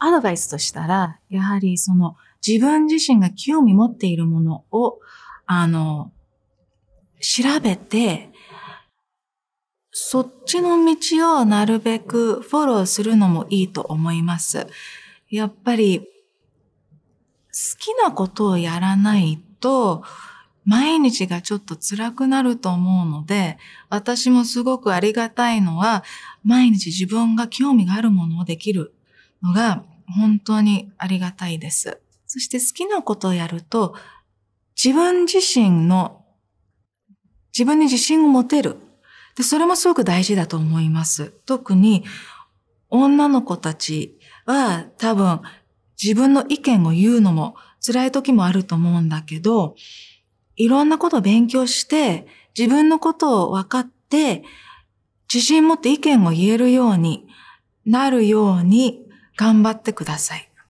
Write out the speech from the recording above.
アドバイスとしたら、やはりその自分自身が興味持っているものを、あの、調べて、そっちの道をなるべくフォローするのもいいと思います。やっぱり、好きなことをやらないと、毎日がちょっと辛くなると思うので、私もすごくありがたいのは、毎日自分が興味があるものをできるのが本当にありがたいです。そして好きなことをやると、自分自身の、自分に自信を持てる。で、それもすごく大事だと思います。特に、女の子たちは多分自分の意見を言うのも辛い時もあると思うんだけど、いろんなことを勉強して、自分のことを分かって、自信持って意見を言えるようになるように頑張ってください。